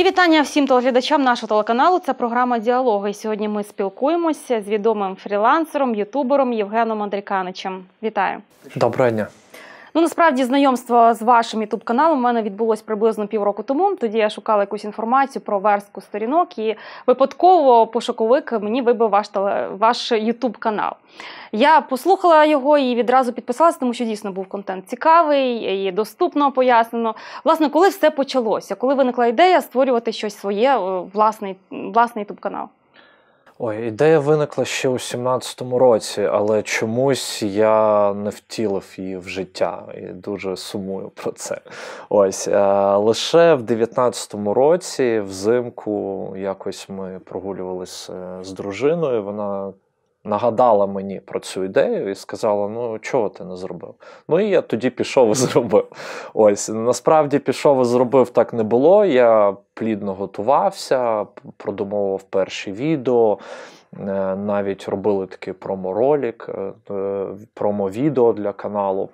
Мої вітання всім телеглядачам нашого телеканалу. Це програма «Діалоги». Сьогодні ми спілкуємося з відомим фрілансером, ютубером Євгеном Андріканичем. Вітаю! Доброго дня! Ну насправді знайомство з вашим youtube каналом у мене відбулось приблизно півроку тому. Тоді я шукала якусь інформацію про верстку сторінок, і випадково пошуковик мені вибив ваш теле... ваш youtube канал. Я послухала його і відразу підписалася, тому що дійсно був контент цікавий і доступно пояснено. Власне, коли все почалося, коли виникла ідея створювати щось своє, власний власний youtube канал. Ой, ідея виникла ще у 17-му році, але чомусь я не втілив її в життя і дуже сумую про це. Ось е, лише в 19-му році, взимку, якось ми прогулювалися з дружиною. Вона нагадала мені про цю ідею і сказала: Ну, чого ти не зробив? Ну і я тоді пішов і зробив. Ось насправді пішов і зробив так не було. Я плідно готувався, продумовував перші відео. Е, навіть робили такий промо проморолік, е, е, промо-відео для каналу.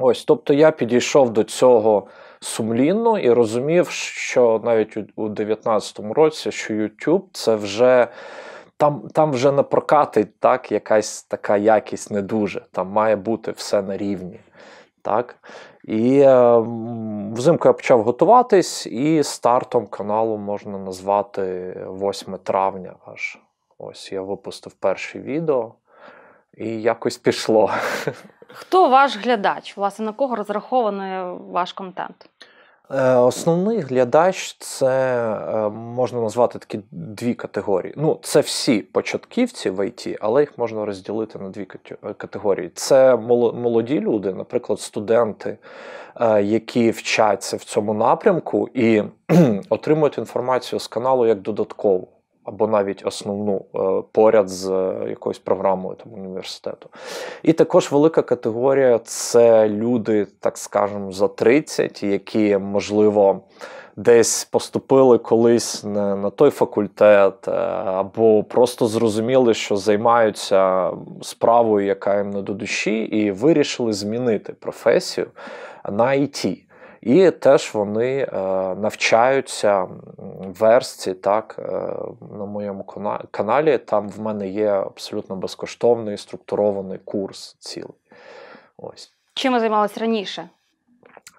Ось, тобто я підійшов до цього сумлінно і розумів, що навіть у 2019 році що YouTube це вже там там вже не прокатить так, якась така якість не дуже. Там має бути все на рівні. Так? І е, взимку я почав готуватись, і стартом каналу можна назвати 8 травня. аж. Ось я випустив перше відео і якось пішло. Хто ваш глядач? Власне, на кого розрахований ваш контент? Е, основний глядач це е, можна назвати такі дві категорії. Ну, це всі початківці в ІТ, але їх можна розділити на дві е, категорії. Це молоді люди, наприклад, студенти, які вчаться в цьому напрямку і отримують інформацію з каналу як додаткову або навіть основну е, поряд з е, якоюсь програмою там, університету. І також велика категорія це люди, так скажемо, за 30, які, можливо, десь поступили колись не на той факультет, е, або просто зрозуміли, що займаються справою, яка їм не до душі, і вирішили змінити професію на ІТ. І теж вони е, навчаються версії так, е, на моєму каналі. Там в мене є абсолютно безкоштовний структурований курс цілий. Ось. Чим ви займалися раніше?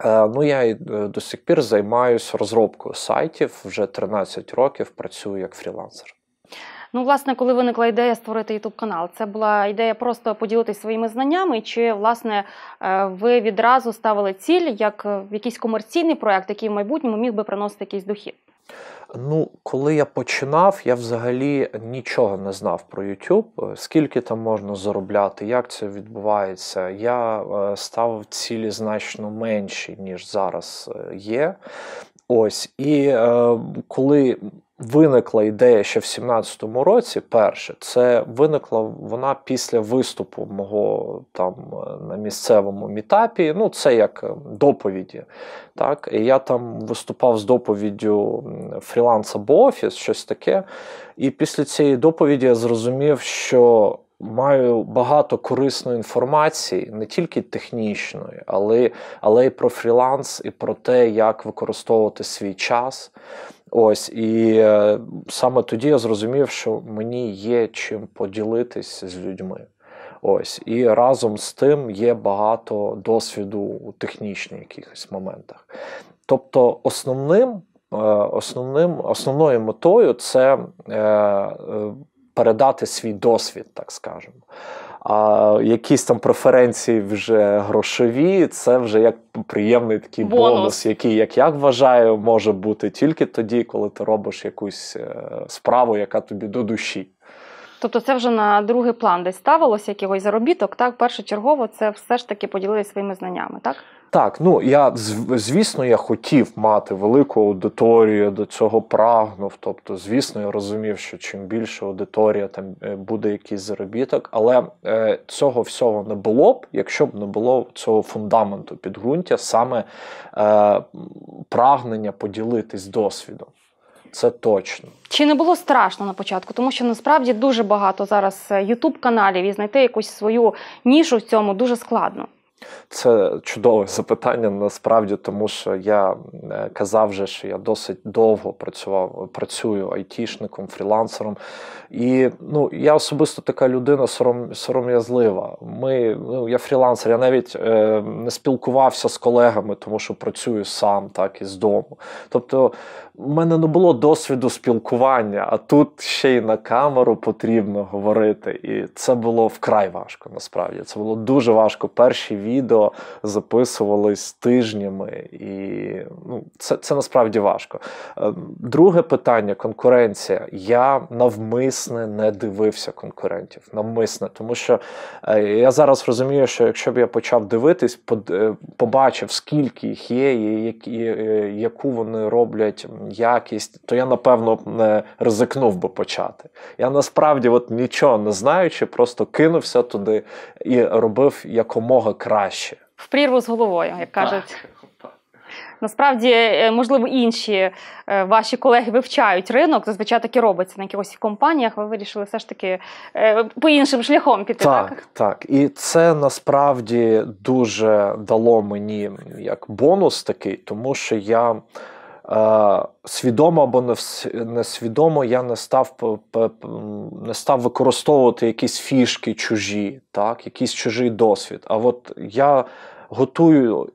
Е, ну, я і до сих пір займаюся розробкою сайтів. Вже 13 років працюю як фрілансер. Ну, власне, коли виникла ідея створити youtube канал, це була ідея просто поділитися своїми знаннями. Чи власне е, ви відразу ставили ціль як в е, якийсь комерційний проект, який в майбутньому міг би приносити якийсь дохід? Ну, коли я починав, я взагалі нічого не знав про YouTube, е, скільки там можна заробляти, як це відбувається. Я ставив цілі значно менші, ніж зараз є. Ось і е, коли виникла ідея ще в 17-му році, перше, це виникла вона після виступу мого там е, на місцевому мітапі. Ну, це як е, доповіді. Так, і я там виступав з доповіддю фріланса або офіс, щось таке. І після цієї доповіді я зрозумів, що маю багато корисної інформації, не тільки технічної, але але й про фріланс, і про те, як використовувати свій час. Ось і е, саме тоді я зрозумів, що мені є чим поділитися з людьми. Ось і разом з тим є багато досвіду у технічних якихось моментах. Тобто, основним, е, основним основною метою це. Е, е передати свій досвід, так скажемо. А якісь там преференції вже грошові, це вже як приємний такий бонус, бонус який, як я вважаю, може бути тільки тоді, коли ти робиш якусь е, справу, яка тобі до душі. Тобто це вже на другий план десь ставилося якогось заробіток, так першочергово це все ж таки поділилися своїми знаннями, так? Так, ну я звісно, я хотів мати велику аудиторію, до цього прагнув. Тобто, звісно, я розумів, що чим більше аудиторія, там е, буде якийсь заробіток, але е, цього всього не було б, якщо б не було цього фундаменту підґрунтя, саме е, прагнення поділитись досвідом. Це точно чи не було страшно на початку, тому що насправді дуже багато зараз ютуб е, каналів і знайти якусь свою нішу в цьому дуже складно. Це чудове запитання насправді, тому що я казав вже, що я досить довго працював, працюю айтішником, фрілансером. І ну, я особисто така людина сором, сором'язлива. Ми, ну, Я фрілансер, я навіть е, не спілкувався з колегами, тому що працюю сам, так і з дому. Тобто, в мене не було досвіду спілкування, а тут ще й на камеру потрібно говорити. І це було вкрай важко, насправді. Це було дуже важко перші відео записувались тижнями, і ну, це це насправді важко. Е, друге питання конкуренція. Я навмисне не дивився конкурентів. Навмисне, тому що е, я зараз розумію, що якщо б я почав дивитись, е, побачив, скільки їх є, і яку вони роблять якість, то я напевно не ризикнув би почати. Я насправді от нічого не знаючи, просто кинувся туди і робив якомога краще краще. В прірву з головою, як кажуть. Насправді, е, можливо, інші е, ваші колеги вивчають ринок, зазвичай так і робиться на якихось компаніях. Ви вирішили все ж таки е, по іншим шляхом піти. Так, так. так. І це насправді дуже дало мені як бонус такий, тому що я. Е, свідомо або несвідомо я не став не став використовувати якісь фішки чужі, так, якийсь чужий досвід. А от я готую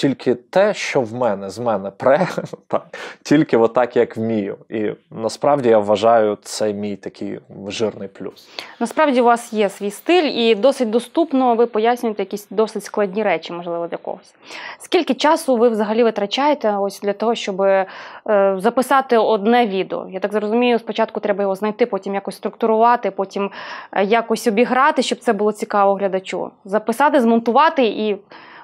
тільки те, що в мене з мене пре, так, тільки отак, як вмію. І насправді я вважаю це мій такий жирний плюс. Насправді у вас є свій стиль, і досить доступно ви пояснюєте якісь досить складні речі, можливо, для когось. Скільки часу ви взагалі витрачаєте ось для того, щоб е, записати одне відео? Я так зрозумію, спочатку треба його знайти, потім якось структурувати, потім е, якось обіграти, щоб це було цікаво глядачу. Записати, змонтувати і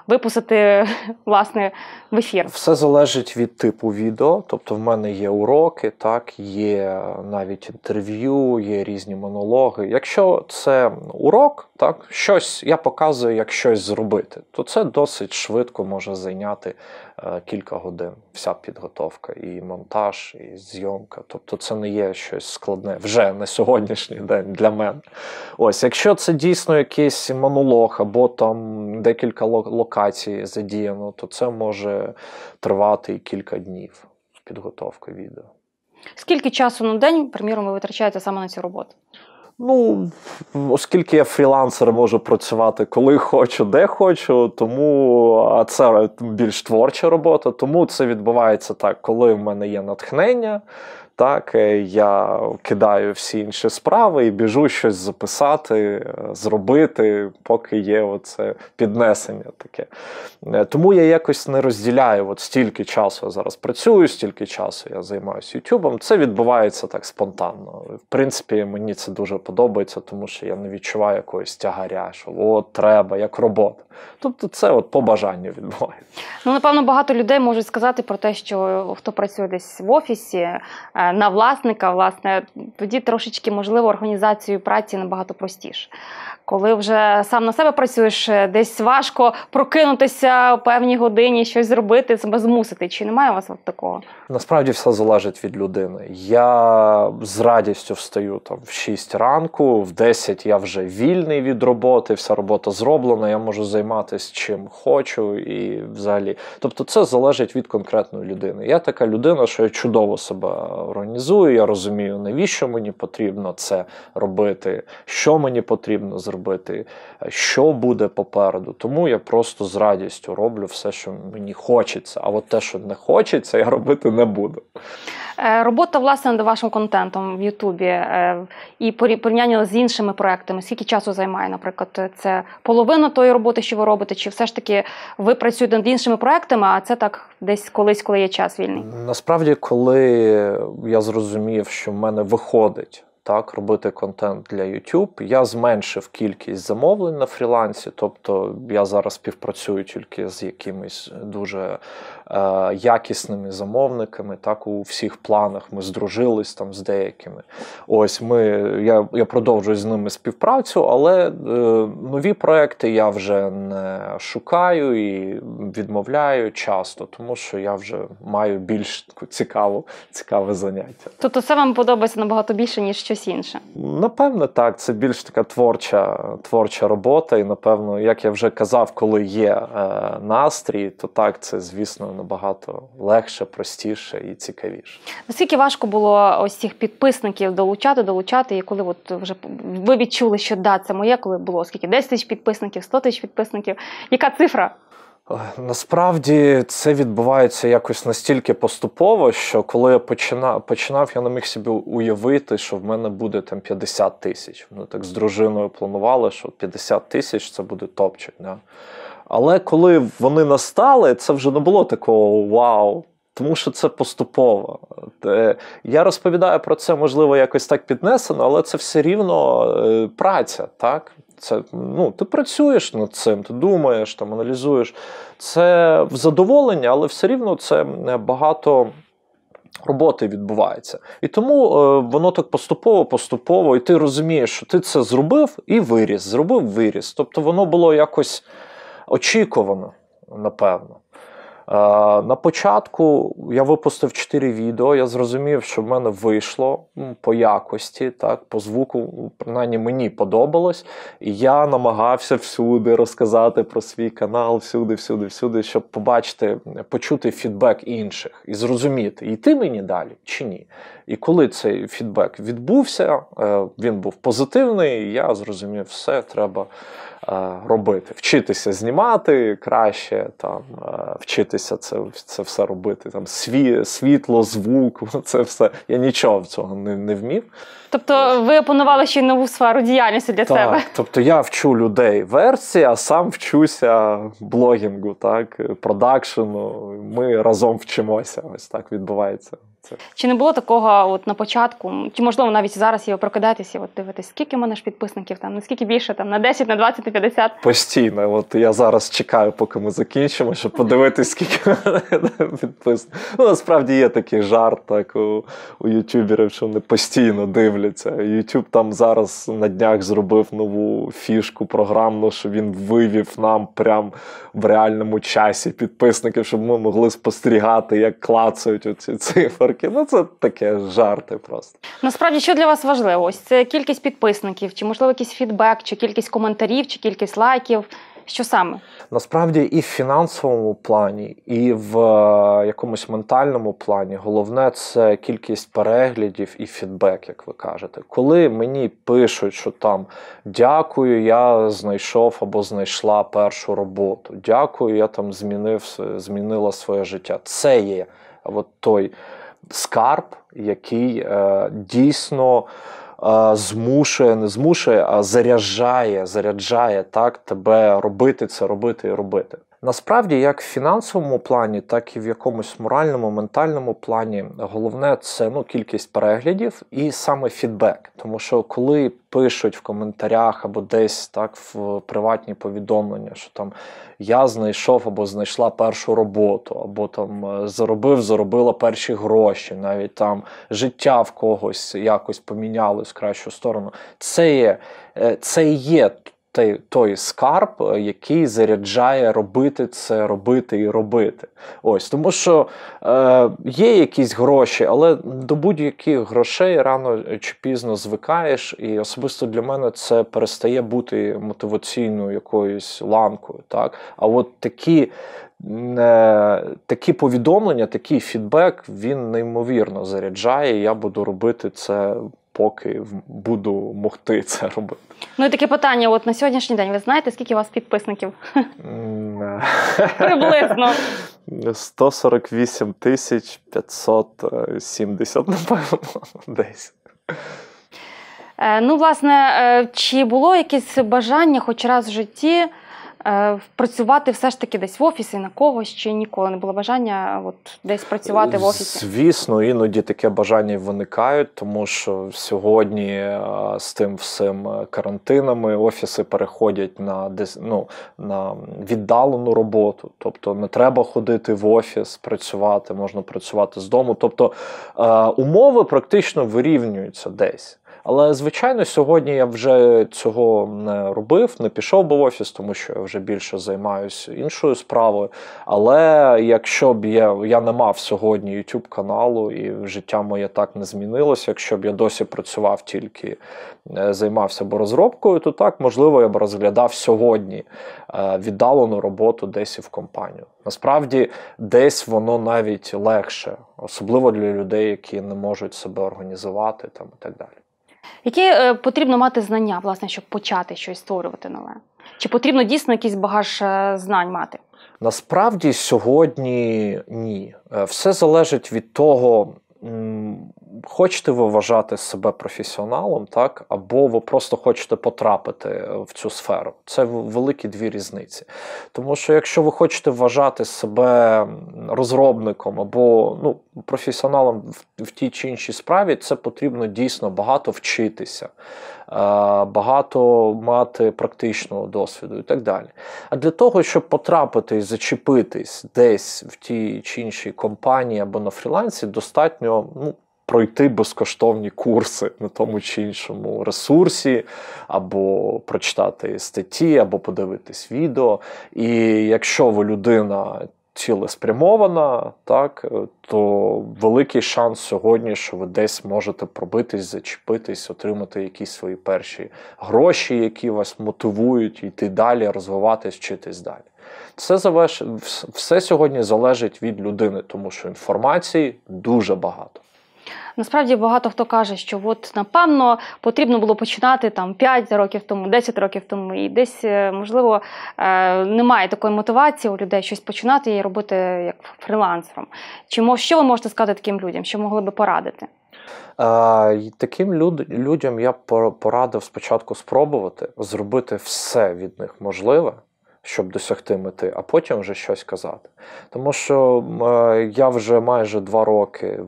випустити власне в ефір. Все залежить від типу відео. Тобто, в мене є уроки, так є навіть інтерв'ю, є різні монологи. Якщо це урок, так щось я показую, як щось зробити, то це досить швидко може зайняти Е, кілька годин. Вся підготовка, і монтаж, і зйомка. Тобто, це не є щось складне вже на сьогоднішній день для мене. Ось, якщо це дійсно якийсь монолог або там декілька локацій задіяно, то це може тривати і кілька днів підготовка відео. Скільки часу на день, приміром, ви витрачаєте саме на цю роботу? Ну, оскільки я фрілансер можу працювати коли хочу, де хочу, тому а це більш творча робота, тому це відбувається так, коли в мене є натхнення, так, е, я кидаю всі інші справи і біжу щось записати, е, зробити, поки є оце піднесення таке. Е, тому я якось не розділяю от стільки часу я зараз працюю, стільки часу я займаюся Ютубом. Це відбувається так спонтанно. В принципі, мені це дуже подобається, тому що я не відчуваю якогось тягаря, що от треба, як робота. Тобто, це от по бажанню відбувається. Ну, напевно, багато людей можуть сказати про те, що хто працює десь в офісі на власника, власне, тоді трошечки можливо організацію праці набагато простіше. Коли вже сам на себе працюєш, е, десь важко прокинутися о певній годині, щось зробити, себе змусити. Чи немає у вас от такого? Насправді все залежить від людини. Я з радістю встаю там в 6 ранку, в 10 я вже вільний від роботи, вся робота зроблена, я можу займатися чим хочу і взагалі. Тобто, це залежить від конкретної людини. Я така людина, що я чудово себе Організую, я розумію, навіщо мені потрібно це робити, що мені потрібно зробити, що буде попереду. Тому я просто з радістю роблю все, що мені хочеться. А от те, що не хочеться, я робити не буду. Е, робота власне над вашим контентом в Ютубі е, і порівняння з іншими проектами. Скільки часу займає, наприклад, це половина тої роботи, що ви робите, чи все ж таки ви працюєте над іншими проектами? А це так десь колись, коли є час вільний? Насправді, коли я зрозумів, що в мене виходить так, робити контент для YouTube. Я зменшив кількість замовлень на фрілансі, тобто я зараз співпрацюю тільки з якимись дуже е, якісними замовниками. Так, у всіх планах ми здружились там з деякими. Ось ми, Я я продовжую з ними співпрацю, але е, нові проекти я вже не шукаю і відмовляю часто, тому що я вже маю більш цікаву, цікаве заняття. Тобто, це вам подобається набагато більше, ніж щось щось інше? напевно так. Це більш така творча творча робота. І, напевно, як я вже казав, коли є е, настрій, то так, це, звісно, набагато легше, простіше і цікавіше. Наскільки важко було ось цих підписників долучати, долучати, і коли от вже ви відчули, що да, це моє, коли було скільки 10 тисяч підписників, 100 тисяч підписників. Яка цифра? Насправді це відбувається якось настільки поступово, що коли я починав починав, я не міг собі уявити, що в мене буде там 50 тисяч. Ми так з дружиною планували, що 50 тисяч це буде топчик. Да? Але коли вони настали, це вже не було такого вау. Тому що це поступово. Е, я розповідаю про це, можливо, якось так піднесено, але це все рівно е, праця. так? Це, ну, Ти працюєш над цим, ти думаєш, там, аналізуєш. Це задоволення, але все рівно це е, багато роботи відбувається. І тому воно так поступово-поступово, і ти розумієш, що ти це зробив і виріс, зробив виріс. Тобто воно було якось очікувано, напевно. Е, на початку я випустив 4 відео. Я зрозумів, що в мене вийшло по якості, так, по звуку, принаймні мені подобалось. І я намагався всюди розказати про свій канал, всюди, всюди, всюди, щоб побачити, почути фідбек інших і зрозуміти, йти мені далі чи ні. І коли цей фідбек відбувся, е, він був позитивний. Я зрозумів, все треба. Е, робити. Вчитися знімати краще, там, е, вчитися це це все робити. Там, сві, Світло, звук, це все. Я нічого в цього не не вмів. Тобто ви опанували ще й нову сферу діяльності для так, себе? Тобто я вчу людей версії, а сам вчуся блогінгу, так, продакшену. Ми разом вчимося. Ось так відбувається. Це чи не було такого от на початку? Чи можливо навіть зараз його прокидатися? От дивитись, скільки в мене ж підписників? Там наскільки більше? Там на 10, на 20, на 50? Постійно. От я зараз чекаю, поки ми закінчимо, щоб подивитись, скільки підписників. Ну насправді є такий жарт, так у, у ютюберів, що вони постійно дивляться. Ютуб там зараз на днях зробив нову фішку програмну, що він вивів нам прям в реальному часі підписників, щоб ми могли спостерігати, як клацають оці цифри підписники. Ну це таке жарти просто. Насправді, що для вас важливо? Ось це кількість підписників, чи можливо якийсь фідбек, чи кількість коментарів, чи кількість лайків. Що саме насправді і в фінансовому плані, і в е, якомусь ментальному плані головне це кількість переглядів і фідбек, як ви кажете. Коли мені пишуть, що там дякую, я знайшов або знайшла першу роботу. Дякую, я там змінив змінила своє життя. Це є от той скарб, який е, дійсно е, змушує, не змушує, а заряджає, заряджає так тебе робити це, робити і робити. Насправді, як в фінансовому плані, так і в якомусь моральному, ментальному плані, головне це ну, кількість переглядів і саме фідбек. Тому що коли пишуть в коментарях або десь так в приватні повідомлення, що там я знайшов або знайшла першу роботу, або там е, заробив, заробила перші гроші, навіть там життя в когось якось помінялось в кращу сторону, це є, е, це є той, той скарб, е, який заряджає робити це, робити і робити. Ось тому, що е, є якісь гроші, але до будь-яких грошей рано чи пізно звикаєш, і особисто для мене це перестає бути мотиваційною якоюсь ланкою. Так, а от такі. Е, такі повідомлення, такий фідбек він неймовірно заряджає. Я буду робити це поки буду могти це робити. Ну і таке питання: от на сьогоднішній день ви знаєте, скільки у вас підписників? Приблизно. 148 тисяч 570, е, напевно, десь. Е, ну, власне, е, чи було якесь бажання хоч раз в житті? Е, працювати все ж таки десь в офісі на когось чи ніколи не було бажання е, от десь працювати в офісі? Звісно, іноді таке бажання виникають, тому що сьогодні е, з тим всім карантинами офіси переходять на десь ну, на віддалену роботу, тобто не треба ходити в офіс, працювати, можна працювати з дому. Тобто умови практично вирівнюються десь. Але, звичайно, сьогодні я вже цього не робив, не пішов би в офіс, тому що я вже більше займаюся іншою справою. Але якщо б я я не мав сьогодні youtube каналу і життя моє так не змінилося, якщо б я досі працював, тільки е, займався б розробкою, то так, можливо, я б розглядав сьогодні е, віддалену роботу десь і в компанію. Насправді, десь воно навіть легше, особливо для людей, які не можуть себе організувати там і так далі. Які е, потрібно мати знання, власне, щоб почати щось створювати нове? Чи потрібно дійсно якийсь багаж е, знань мати? Насправді сьогодні ні. Е, все залежить від того, Хочете ви вважати себе професіоналом, так, або ви просто хочете потрапити в цю сферу. Це великі дві різниці. Тому що якщо ви хочете вважати себе розробником або ну, професіоналом в, в тій чи іншій справі, це потрібно дійсно багато вчитися. Е, багато мати практичного досвіду і так далі. А для того, щоб потрапити і зачепитись десь в тій чи іншій компанії або на фрілансі, достатньо. ну, Пройти безкоштовні курси на тому чи іншому ресурсі, або прочитати статті, або подивитись відео. І якщо ви людина цілеспрямована, так е, то великий шанс сьогодні, що ви десь можете пробитись, зачепитись, отримати якісь свої перші гроші, які вас мотивують йти далі, розвиватись, вчитись далі. Це завеш... все сьогодні залежить від людини, тому що інформації дуже багато. Насправді багато хто каже, що от напевно потрібно було починати там 5 років тому, 10 років тому, і десь е, можливо е, немає такої мотивації у людей щось починати і робити як фрилансером. Чи що ви можете сказати таким людям, що могли би порадити? Таким люд, людям я порадив спочатку спробувати зробити все від них можливе щоб досягти мети, а потім вже щось казати. Тому що е, я вже майже два роки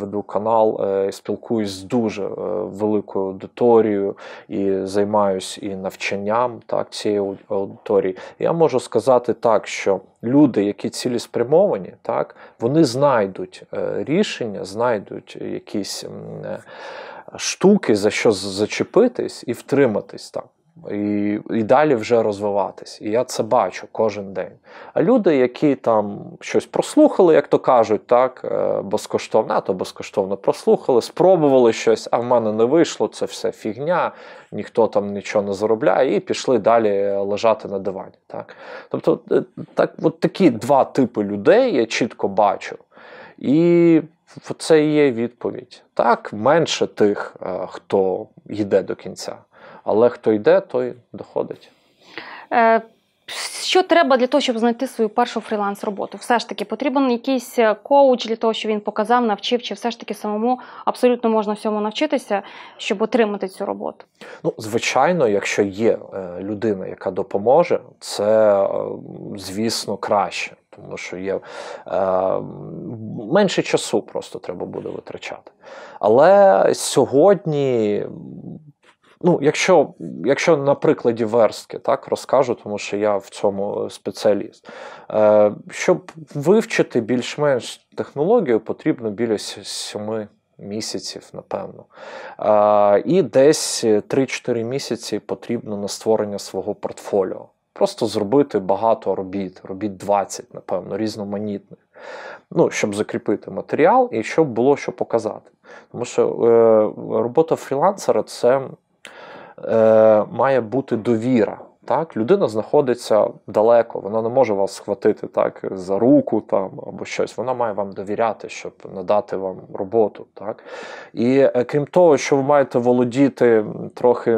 веду канал, е, спілкуюсь з дуже е, великою аудиторією і займаюсь і навчанням так, цієї аудиторії. Я можу сказати так, що люди, які цілеспрямовані, так, вони знайдуть е, рішення, знайдуть якісь. Е, Штуки за що зачепитись і втриматись так і і далі вже розвиватись. І я це бачу кожен день. А люди, які там щось прослухали, як то кажуть, так е, безкоштовно, а то безкоштовно прослухали, спробували щось, а в мене не вийшло, це все фігня, ніхто там нічого не заробляє, і пішли далі лежати на дивані. Так? Тобто, е, так, от такі два типи людей я чітко бачу. І це є відповідь. Так, менше тих, е, хто йде до кінця. Але хто йде, той доходить. Е, що треба для того, щоб знайти свою першу фріланс-роботу? Все ж таки, потрібен якийсь е, коуч для того, щоб він показав, навчив, чи все ж таки самому абсолютно можна всьому навчитися, щоб отримати цю роботу? Ну, звичайно, якщо є е, людина, яка допоможе, це е, звісно краще, тому що є е, менше часу, просто треба буде витрачати. Але сьогодні. Ну, якщо якщо на прикладі верстки так розкажу, тому що я в цьому е, спеціаліст, Е, щоб вивчити більш-менш технологію, потрібно біля сьоми. Місяців, напевно. А, е, І десь 3-4 е, місяці потрібно на створення свого портфоліо. Просто зробити багато робіт, робіт 20, напевно, різноманітних. Ну, Щоб закріпити матеріал і щоб було що показати. Тому що е, робота фрілансера це Е, має бути довіра. Так, людина знаходиться далеко, вона не може вас схватити так за руку там або щось. Вона має вам довіряти, щоб надати вам роботу. Так і е, крім того, що ви маєте володіти трохи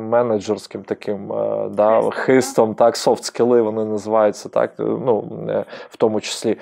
менеджерським таким е, да, хистом, так софт скіли вони називаються, так ну е, в тому числі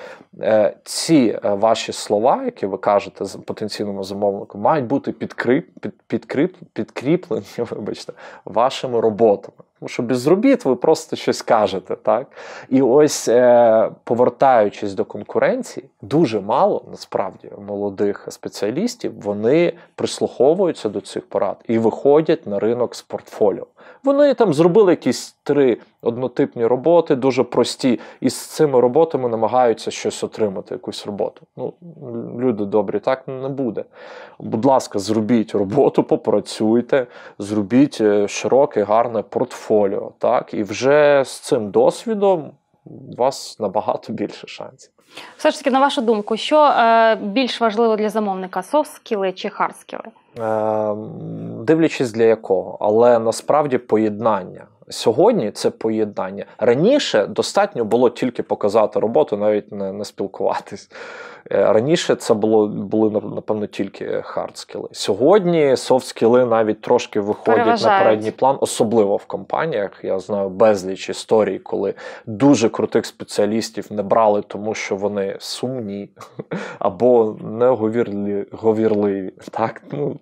ці ваші слова, які ви кажете потенційному замовнику, мають бути підкріп, під, підкріп, підкріплені, вибачте, вашими роботами. Тому що без робіт ви просто щось кажете, так? І ось е, повертаючись до конкуренції, дуже мало насправді молодих спеціалістів вони прислуховуються до цих порад і виходять на ринок з портфоліо. Вони там зробили якісь три однотипні роботи, дуже прості, і з цими роботами намагаються щось отримати, якусь роботу. Ну, люди добрі, так не буде. Будь ласка, зробіть роботу, попрацюйте, зробіть е, широке, гарне портфоліо. Так, і вже з цим досвідом. У вас набагато більше шансів. Все ж таки, на вашу думку, що е, більш важливо для замовника софт-скіли чи хард-скіли? Ем, дивлячись для якого, але насправді поєднання. Сьогодні це поєднання. Раніше достатньо було тільки показати роботу, навіть не не спілкуватись. Е, раніше це було були, напевно, тільки хардскіли. Сьогодні софтскіли навіть трошки виходять Переважають. на передній план, особливо в компаніях. Я знаю безліч історій, коли дуже крутих спеціалістів не брали, тому що вони сумні або неговірливі. Так? Ну,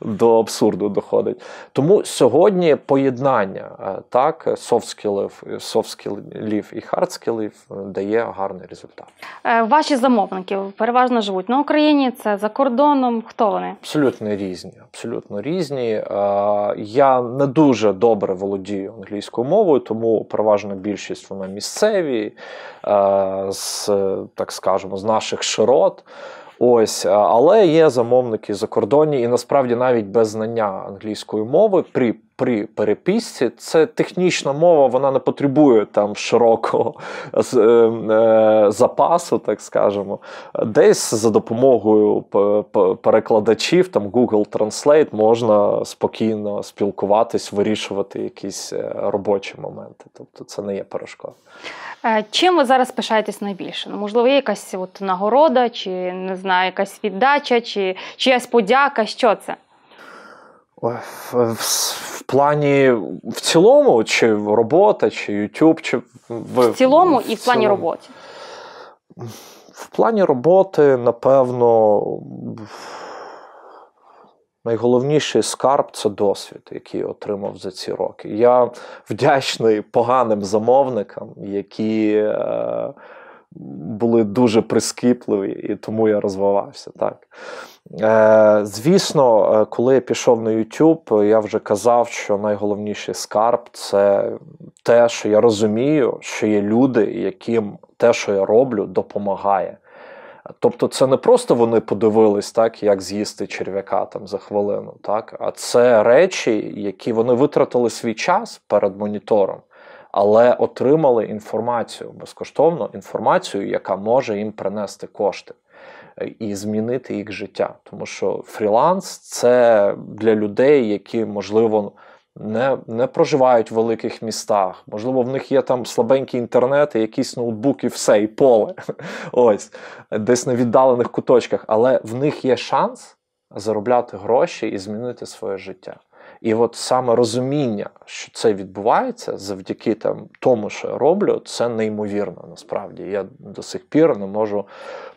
до абсурду доходить. Тому сьогодні поєднання е, так софт-скілів, софт-скілів і хардскілів е, дає гарний результат. Е, ваші замовники переважно живуть на Україні. Це за кордоном. Хто вони? Абсолютно різні. Абсолютно різні. Я не дуже добре володію англійською мовою, тому переважна більшість вона місцеві, з так скажемо, з наших широт. Ось, е, але є замовники закордонні, і насправді навіть без знання англійської мови при при переписці це технічна мова, вона не потребує там широкого е, е, запасу, так скажемо. Десь за допомогою перекладачів, там Google Translate можна спокійно спілкуватись, вирішувати якісь робочі моменти. Тобто це не є перешкода. Е, чим ви зараз пишаєтесь найбільше? Ну, можливо, є якась от нагорода, чи не знаю, якась віддача, чи чиясь подяка? Що це? Ой, в, в плані в цілому, чи робота, чи YouTube, чи в, в цілому в, і в цілому. плані роботи? В плані роботи, напевно, Найголовніший скарб це досвід, який отримав за ці роки. Я вдячний поганим замовникам, які е, були дуже прискіпливі, і тому я розвивався. Так. Е, Звісно, е, коли я пішов на YouTube, я вже казав, що найголовніший скарб це те, що я розумію, що є люди, яким те, що я роблю, допомагає. Тобто, це не просто вони подивились, так як з'їсти черв'яка там за хвилину, так а це речі, які вони витратили свій час перед монітором, але отримали інформацію безкоштовно, інформацію, яка може їм принести кошти. Е, і змінити їх життя, тому що фріланс це для людей, які можливо не не проживають в великих містах. Можливо, в них є там слабенькі інтернети, якісь ноутбуки, все, і поле. Ось, десь на віддалених куточках. Але в них є шанс заробляти гроші і змінити своє життя. І от саме розуміння, що це відбувається завдяки там тому, що я роблю, це неймовірно насправді. Я до сих пір не можу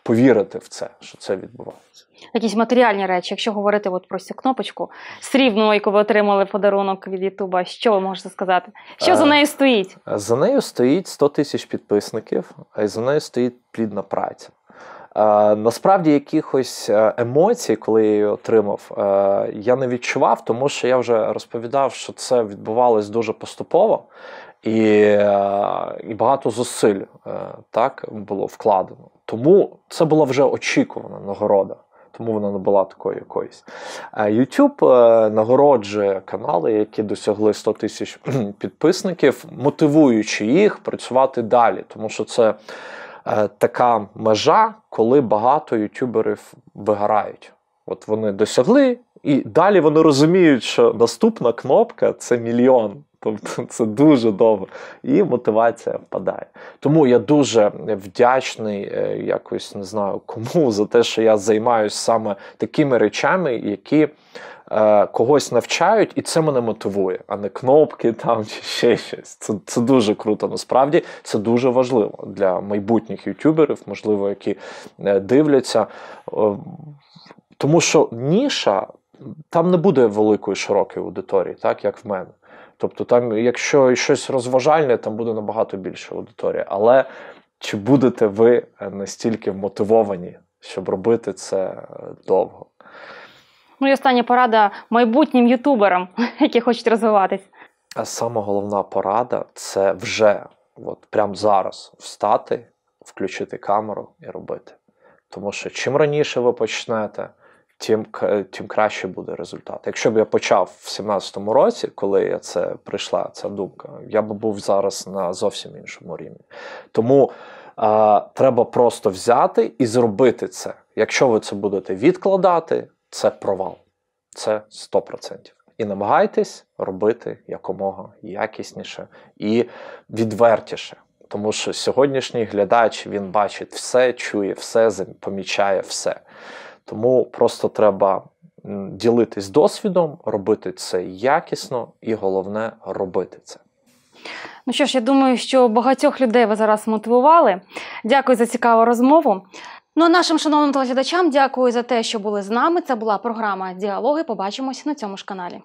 повірити в це, що це відбувається. Якісь матеріальні речі, якщо говорити от про цю кнопочку срібну, яку ви отримали подарунок від Ютуба, що ви можете сказати? Що за е, нею стоїть? За нею стоїть 100 тисяч підписників, а за нею стоїть плідна праця. Е, насправді якихось е, емоцій, коли я її отримав, е, я не відчував, тому що я вже розповідав, що це відбувалось дуже поступово і і багато зусиль так було вкладено. Тому це була вже очікувана нагорода. Тому вона не була такою якоюсь. YouTube нагороджує канали, які досягли 100 тисяч підписників, мотивуючи їх працювати далі, тому що це. Е, така межа, коли багато ютуберів вигорають. От вони досягли, і далі вони розуміють, що наступна кнопка це мільйон. Тобто це дуже довго. І мотивація впадає. Тому я дуже вдячний, е, якось не знаю кому за те, що я займаюся саме такими речами, які Е, когось навчають, і це мене мотивує, а не кнопки там чи ще щось. Це це дуже круто. Насправді це дуже важливо для майбутніх ютюберів, можливо, які е, дивляться. Е, тому що ніша там не буде великої широкої аудиторії, так як в мене. Тобто, там, якщо щось розважальне, там буде набагато більше аудиторії. Але чи будете ви настільки вмотивовані, щоб робити це довго? Ну і остання порада майбутнім ютуберам, які хочуть розвиватись. Саме головна порада це вже, от прямо зараз, встати, включити камеру і робити. Тому що чим раніше ви почнете, тим тим краще буде результат. Якщо б я почав в 17-му році, коли я це прийшла, ця думка, я б був зараз на зовсім іншому рівні. Тому е, треба просто взяти і зробити це. Якщо ви це будете відкладати, це провал. Це 100%. І намагайтесь робити якомога якісніше і відвертіше. Тому що сьогоднішній глядач він бачить все, чує, все, помічає все. Тому просто треба ділитись досвідом, робити це якісно і головне робити це. Ну що ж, я думаю, що багатьох людей ви зараз мотивували. Дякую за цікаву розмову. Ну а нашим шановним телеглядачам дякую за те, що були з нами. Це була програма Діалоги. Побачимось на цьому ж каналі.